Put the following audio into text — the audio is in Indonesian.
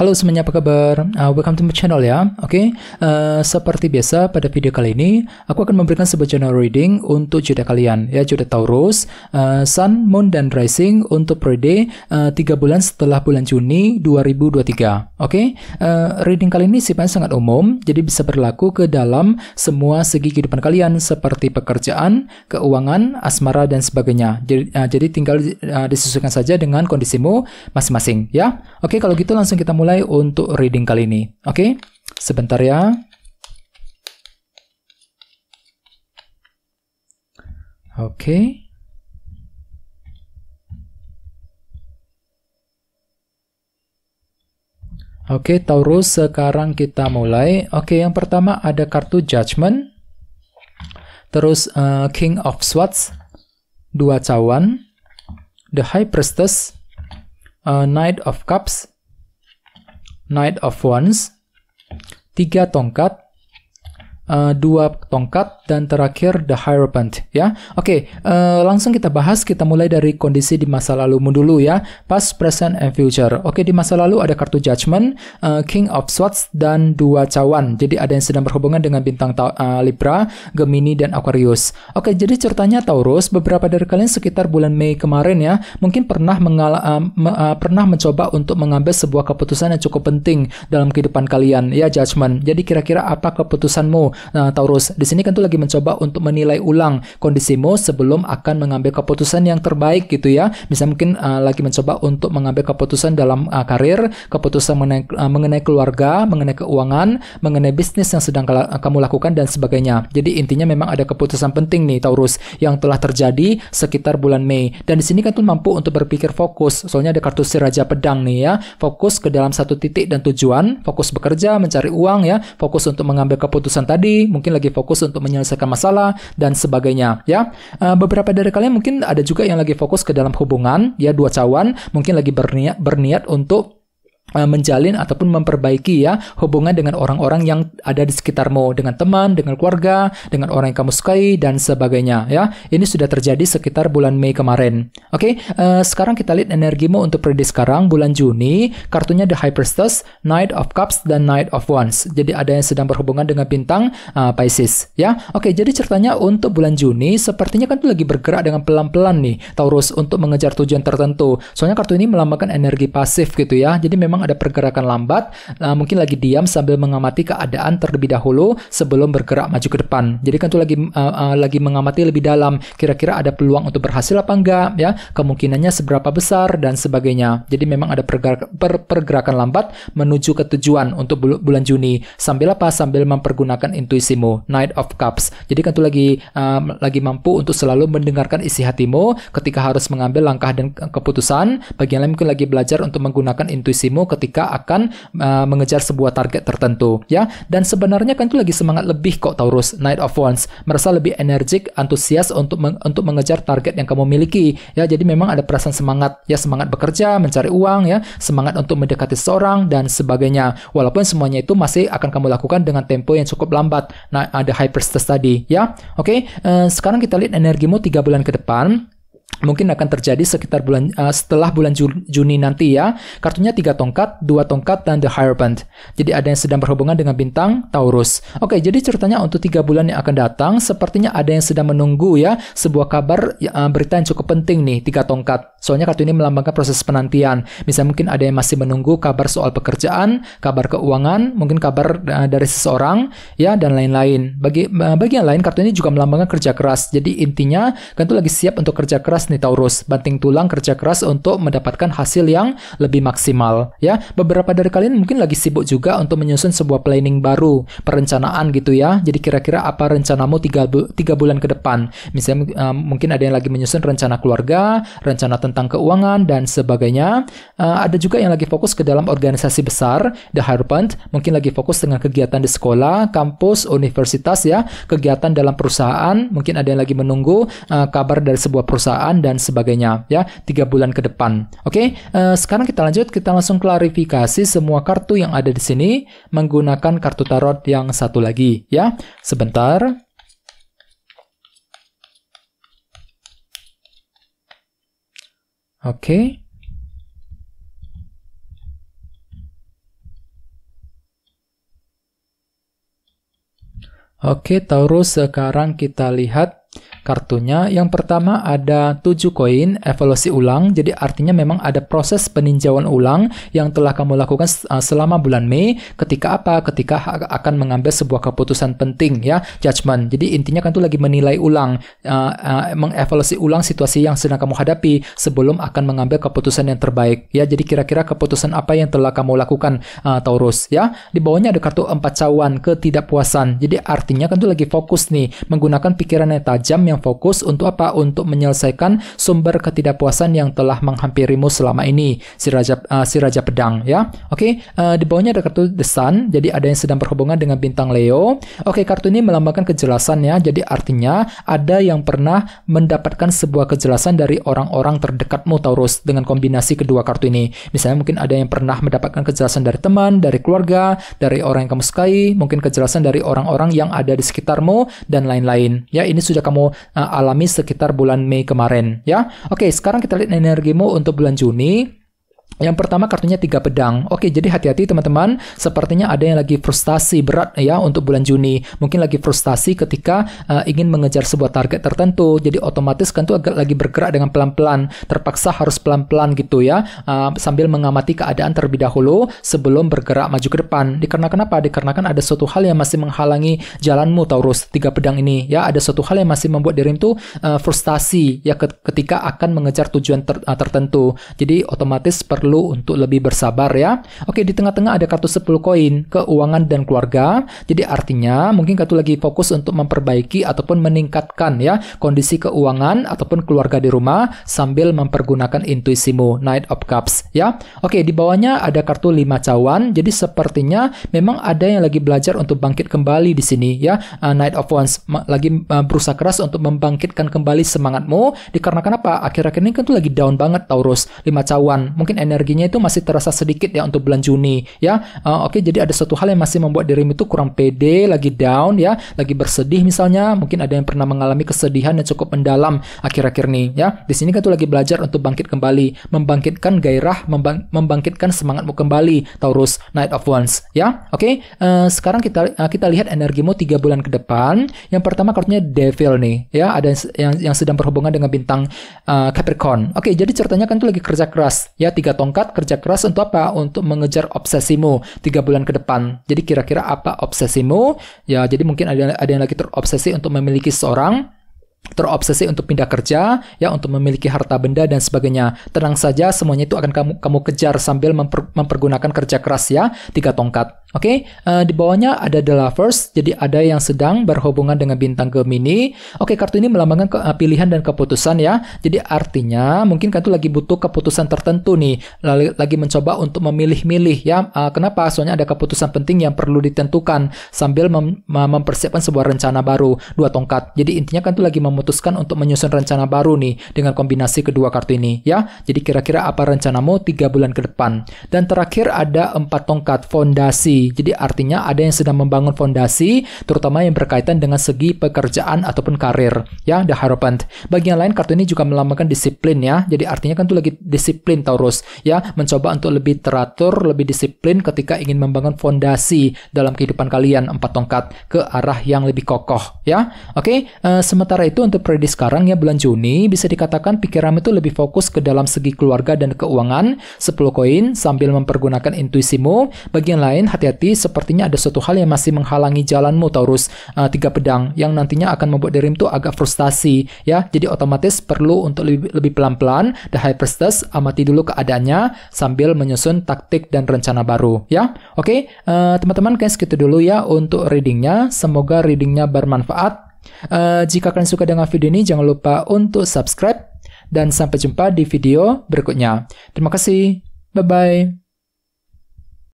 Halo semuanya, apa kabar? Uh, welcome to my channel ya. Oke, okay? uh, eh, seperti biasa pada video kali ini, aku akan memberikan sebuah general reading untuk jodoh kalian ya, jodoh Taurus, uh, Sun, Moon dan Rising untuk periode uh, eh, 3 bulan setelah bulan Juni 2023. Oke, okay? uh, reading kali ini sifatnya sangat umum, jadi bisa berlaku ke dalam semua segi kehidupan kalian seperti pekerjaan, keuangan, asmara dan sebagainya. Jadi, uh, jadi tinggal uh, ah, disesuaikan saja dengan kondisimu masing-masing ya. Oke, okay, kalau gitu langsung kita mulai mulai untuk reading kali ini. Oke, okay? sebentar ya. Oke. Okay. Oke, okay, Taurus, sekarang kita mulai. Oke, okay, yang pertama ada kartu Judgment. Terus uh, King of Swords, dua cawan, The High Priestess, uh, Knight of Cups, Knight of Wands, tiga tongkat, uh, dua tongkat dan terakhir the hierophant ya. Oke, okay, uh, eh, langsung kita bahas kita mulai dari kondisi di masa lalu dulu ya, past, present and future. Oke, okay, di masa lalu ada kartu judgment, uh, eh, king of swords dan dua cawan. Jadi ada yang sedang berhubungan dengan bintang uh, Libra, Gemini dan Aquarius. Oke, okay, jadi ceritanya Taurus, beberapa dari kalian sekitar bulan Mei kemarin ya, mungkin pernah mengal uh, uh, pernah mencoba untuk mengambil sebuah keputusan yang cukup penting dalam kehidupan kalian ya judgment. Jadi kira-kira apa keputusanmu? Nah, Taurus, di sini kan tuh lagi mencoba untuk menilai ulang kondisimu sebelum akan mengambil keputusan yang terbaik gitu ya. Bisa mungkin uh, lagi mencoba untuk mengambil keputusan dalam uh, karir, keputusan mengenai, uh, eh, mengenai keluarga, mengenai keuangan, mengenai bisnis yang sedang kamu lakukan dan sebagainya. Jadi intinya memang ada keputusan penting nih Taurus yang telah terjadi sekitar bulan Mei. Dan di sini kan tuh mampu untuk berpikir fokus. Soalnya ada kartu si Raja Pedang nih ya. Fokus ke dalam satu titik dan tujuan, fokus bekerja, mencari uang ya, fokus untuk mengambil keputusan tadi sendiri, mungkin lagi fokus untuk menyelesaikan masalah dan sebagainya ya. Eh, beberapa dari kalian mungkin ada juga yang lagi fokus ke dalam hubungan ya dua cawan, mungkin lagi berniat berniat untuk Eh, menjalin ataupun memperbaiki ya hubungan dengan orang-orang yang ada di sekitarmu dengan teman, dengan keluarga, dengan orang yang kamu sukai dan sebagainya ya. Ini sudah terjadi sekitar bulan Mei kemarin. Oke, okay? uh, eh, sekarang kita lihat energimu untuk prediksi sekarang bulan Juni, kartunya The High Priestess, Knight of Cups dan Knight of Wands. Jadi ada yang sedang berhubungan dengan bintang uh, Pisces ya. Oke, okay, jadi ceritanya untuk bulan Juni sepertinya kan tuh lagi bergerak dengan pelan-pelan nih Taurus untuk mengejar tujuan tertentu. Soalnya kartu ini melambangkan energi pasif gitu ya. Jadi memang memang ada pergerakan lambat, nah, mungkin lagi diam sambil mengamati keadaan terlebih dahulu sebelum bergerak maju ke depan. Jadi kan tuh lagi uh, uh, lagi mengamati lebih dalam, kira-kira ada peluang untuk berhasil apa enggak, ya kemungkinannya seberapa besar dan sebagainya. Jadi memang ada pergerak, per, pergerakan lambat menuju ke tujuan untuk bul bulan Juni. Sambil apa? Sambil mempergunakan intuisimu, Knight of Cups. Jadi kan tuh lagi uh, lagi mampu untuk selalu mendengarkan isi hatimu ketika harus mengambil langkah dan keputusan. Bagian lain mungkin lagi belajar untuk menggunakan intuisimu ketika akan uh, mengejar sebuah target tertentu ya. Dan sebenarnya kan itu lagi semangat lebih kok Taurus Knight of Wands merasa lebih energik, antusias untuk meng untuk mengejar target yang kamu miliki ya. Jadi memang ada perasaan semangat ya semangat bekerja, mencari uang ya, semangat untuk mendekati seorang dan sebagainya. Walaupun semuanya itu masih akan kamu lakukan dengan tempo yang cukup lambat. Nah, ada hyperstress tadi ya. Oke, okay? uh, eh, sekarang kita lihat energimu tiga bulan ke depan mungkin akan terjadi sekitar bulan uh, setelah bulan Juni nanti ya. Kartunya tiga tongkat, dua tongkat dan the higher band Jadi ada yang sedang berhubungan dengan bintang Taurus. Oke, jadi ceritanya untuk tiga bulan yang akan datang, sepertinya ada yang sedang menunggu ya sebuah kabar uh, berita yang cukup penting nih tiga tongkat. Soalnya kartu ini melambangkan proses penantian. misalnya mungkin ada yang masih menunggu kabar soal pekerjaan, kabar keuangan, mungkin kabar uh, dari seseorang ya dan lain-lain. Bagi uh, bagian lain kartu ini juga melambangkan kerja keras. Jadi intinya kartu lagi siap untuk kerja keras nih banting tulang kerja keras untuk mendapatkan hasil yang lebih maksimal ya. Beberapa dari kalian mungkin lagi sibuk juga untuk menyusun sebuah planning baru, perencanaan gitu ya. Jadi kira-kira apa rencanamu tiga bu bulan ke depan? Misalnya uh, mungkin ada yang lagi menyusun rencana keluarga, rencana tentang keuangan dan sebagainya. Uh, ada juga yang lagi fokus ke dalam organisasi besar, The Harpent, mungkin lagi fokus dengan kegiatan di sekolah, kampus, universitas ya, kegiatan dalam perusahaan, mungkin ada yang lagi menunggu uh, kabar dari sebuah perusahaan dan sebagainya ya tiga bulan ke depan oke okay? uh, eh, sekarang kita lanjut kita langsung klarifikasi semua kartu yang ada di sini menggunakan kartu tarot yang satu lagi ya sebentar oke okay. Oke, Taurus, sekarang kita lihat kartunya. Yang pertama ada 7 koin evaluasi ulang. Jadi artinya memang ada proses peninjauan ulang yang telah kamu lakukan uh, selama bulan Mei ketika apa? Ketika akan mengambil sebuah keputusan penting ya, judgment Jadi intinya kan tuh lagi menilai ulang uh, uh, mengevaluasi ulang situasi yang sedang kamu hadapi sebelum akan mengambil keputusan yang terbaik ya. Jadi kira-kira keputusan apa yang telah kamu lakukan uh, Taurus ya. Di bawahnya ada kartu empat cawan ketidakpuasan. Jadi artinya kan tuh lagi fokus nih menggunakan pikiran yang tajam yang fokus untuk apa? Untuk menyelesaikan sumber ketidakpuasan yang telah menghampirimu selama ini, si raja uh, si raja pedang ya. Oke, okay? uh, eh, di bawahnya ada kartu The Sun, jadi ada yang sedang berhubungan dengan bintang Leo. Oke, okay, kartu ini melambangkan kejelasan ya. Jadi artinya ada yang pernah mendapatkan sebuah kejelasan dari orang-orang terdekatmu Taurus dengan kombinasi kedua kartu ini. Misalnya mungkin ada yang pernah mendapatkan kejelasan dari teman, dari keluarga, dari orang yang kamu sukai, mungkin kejelasan dari orang-orang yang ada di sekitarmu dan lain-lain. Ya, ini sudah kamu Eh, alami sekitar bulan Mei kemarin ya. Oke, sekarang kita lihat energimu untuk bulan Juni. Yang pertama kartunya tiga pedang. Oke, jadi hati-hati teman-teman. Sepertinya ada yang lagi frustasi berat ya untuk bulan Juni. Mungkin lagi frustasi ketika uh, ingin mengejar sebuah target tertentu. Jadi otomatis kan itu agak lagi bergerak dengan pelan-pelan. Terpaksa harus pelan-pelan gitu ya. Uh, sambil mengamati keadaan terlebih dahulu sebelum bergerak maju ke depan. Dikarenakan apa? Dikarenakan ada suatu hal yang masih menghalangi jalanmu Taurus tiga pedang ini. Ya, ada suatu hal yang masih membuat dirimu tuh uh, frustasi ya ketika akan mengejar tujuan ter tertentu. Jadi otomatis perlu perlu untuk lebih bersabar ya. Oke, di tengah-tengah ada kartu 10 koin, keuangan dan keluarga. Jadi artinya mungkin kartu lagi fokus untuk memperbaiki ataupun meningkatkan ya kondisi keuangan ataupun keluarga di rumah sambil mempergunakan intuisimu Knight of Cups ya. Oke, di bawahnya ada kartu 5 cawan. Jadi sepertinya memang ada yang lagi belajar untuk bangkit kembali di sini ya. Uh, Knight of Wands lagi uh, berusaha keras untuk membangkitkan kembali semangatmu dikarenakan apa? Akhir-akhir ini kan tuh lagi down banget Taurus, 5 cawan. Mungkin energinya itu masih terasa sedikit ya untuk bulan Juni ya. Uh, Oke, okay, jadi ada satu hal yang masih membuat dirimu itu kurang pede, lagi down ya, lagi bersedih misalnya. Mungkin ada yang pernah mengalami kesedihan yang cukup mendalam akhir-akhir ini ya. Di sini kan tuh lagi belajar untuk bangkit kembali, membangkitkan gairah, membang membangkitkan semangatmu kembali, Taurus Knight of Wands ya. Oke, okay? uh, eh, sekarang kita uh, kita lihat energimu tiga bulan ke depan. Yang pertama kartunya Devil nih ya, ada yang yang, sedang berhubungan dengan bintang uh, Capricorn. Oke, okay, jadi ceritanya kan tuh lagi kerja keras ya tiga tongkat kerja keras untuk apa? Untuk mengejar obsesimu tiga bulan ke depan. Jadi kira-kira apa obsesimu? Ya, jadi mungkin ada ada yang lagi terobsesi untuk memiliki seorang terobsesi untuk pindah kerja, ya untuk memiliki harta benda dan sebagainya. Tenang saja, semuanya itu akan kamu kamu kejar sambil memper, mempergunakan kerja keras ya, tiga tongkat. Oke, okay, uh, eh, di bawahnya ada the lovers, jadi ada yang sedang berhubungan dengan bintang Gemini. Oke, okay, kartu ini melambangkan ke, uh, pilihan dan keputusan ya. Jadi artinya mungkin kartu lagi butuh keputusan tertentu nih, lagi, lagi mencoba untuk memilih-milih ya. Uh, kenapa? Soalnya ada keputusan penting yang perlu ditentukan sambil mem mempersiapkan sebuah rencana baru. Dua tongkat. Jadi intinya kartu lagi memutuskan untuk menyusun rencana baru nih dengan kombinasi kedua kartu ini ya. Jadi kira-kira apa rencanamu tiga bulan ke depan. Dan terakhir ada empat tongkat fondasi. Jadi artinya ada yang sedang membangun fondasi, terutama yang berkaitan dengan segi pekerjaan ataupun karir. Ya, the harapan. Bagi yang lain, kartu ini juga melambangkan disiplin ya. Jadi artinya kan tuh lagi disiplin Taurus. Ya, mencoba untuk lebih teratur, lebih disiplin ketika ingin membangun fondasi dalam kehidupan kalian empat tongkat ke arah yang lebih kokoh. Ya, oke. Okay? Uh, eh, sementara itu untuk prediksi sekarang ya bulan Juni bisa dikatakan pikiran itu lebih fokus ke dalam segi keluarga dan keuangan. 10 koin sambil mempergunakan intuisimu. Bagian lain hati-hati Berarti sepertinya ada suatu hal yang masih menghalangi jalanmu Taurus uh, tiga pedang yang nantinya akan membuat dirimu tuh agak frustasi ya. Jadi otomatis perlu untuk lebih, lebih pelan-pelan The High Priestess amati dulu keadaannya sambil menyusun taktik dan rencana baru ya. Oke, okay? uh, eh, teman-teman kayak segitu dulu ya untuk readingnya. Semoga readingnya bermanfaat. Uh, jika kalian suka dengan video ini jangan lupa untuk subscribe dan sampai jumpa di video berikutnya. Terima kasih. Bye bye.